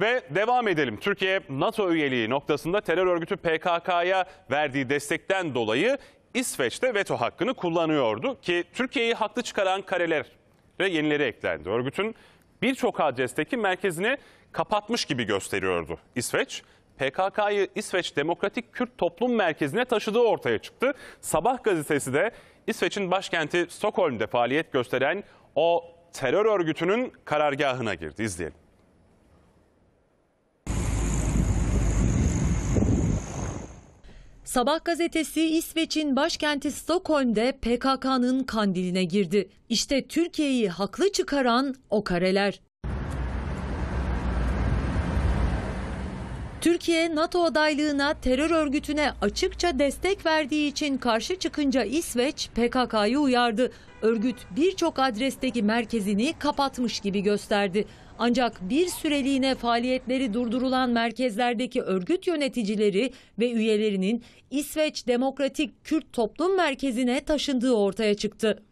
Ve devam edelim. Türkiye NATO üyeliği noktasında terör örgütü PKK'ya verdiği destekten dolayı İsveç'te veto hakkını kullanıyordu ki Türkiye'yi haklı çıkaran kareler ve yenileri eklendi. Örgütün birçok adresteki merkezini kapatmış gibi gösteriyordu İsveç. PKK'yı İsveç Demokratik Kürt Toplum Merkezi'ne taşıdığı ortaya çıktı. Sabah gazetesi de İsveç'in başkenti Stockholm'de faaliyet gösteren o terör örgütünün karargahına girdi. İzleyelim. Sabah gazetesi İsveç'in başkenti Stockholm'de PKK'nın kandiline girdi. İşte Türkiye'yi haklı çıkaran o kareler. Türkiye NATO adaylığına terör örgütüne açıkça destek verdiği için karşı çıkınca İsveç PKK'yı uyardı. Örgüt birçok adresteki merkezini kapatmış gibi gösterdi. Ancak bir süreliğine faaliyetleri durdurulan merkezlerdeki örgüt yöneticileri ve üyelerinin İsveç Demokratik Kürt Toplum Merkezi'ne taşındığı ortaya çıktı.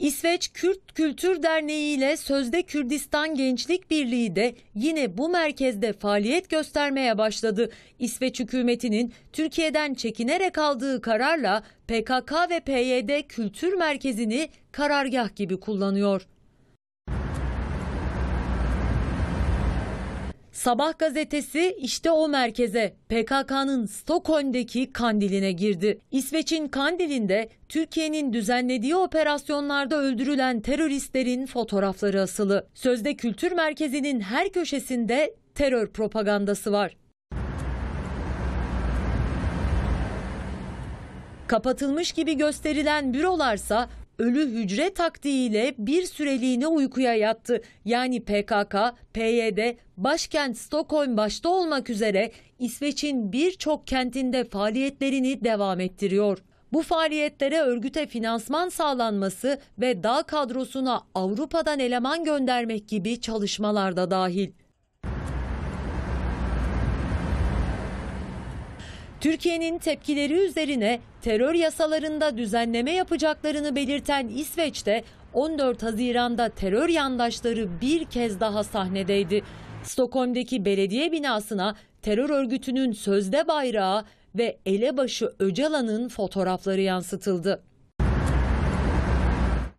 İsveç Kürt Kültür Derneği ile Sözde Kürdistan Gençlik Birliği de yine bu merkezde faaliyet göstermeye başladı. İsveç hükümetinin Türkiye'den çekinerek aldığı kararla PKK ve PYD kültür merkezini karargah gibi kullanıyor. Sabah gazetesi işte o merkeze PKK'nın Stockholm'deki Kandil'ine girdi. İsveç'in Kandil'inde Türkiye'nin düzenlediği operasyonlarda öldürülen teröristlerin fotoğrafları asılı. Sözde kültür merkezinin her köşesinde terör propagandası var. Kapatılmış gibi gösterilen bürolarsa ölü hücre taktiğiyle bir süreliğine uykuya yattı. Yani PKK, PYD, başkent Stockholm başta olmak üzere İsveç'in birçok kentinde faaliyetlerini devam ettiriyor. Bu faaliyetlere örgüte finansman sağlanması ve dağ kadrosuna Avrupa'dan eleman göndermek gibi çalışmalarda da dahil. Türkiye'nin tepkileri üzerine terör yasalarında düzenleme yapacaklarını belirten İsveç'te 14 Haziran'da terör yandaşları bir kez daha sahnedeydi. Stockholm'deki belediye binasına terör örgütünün sözde bayrağı ve elebaşı Öcalan'ın fotoğrafları yansıtıldı.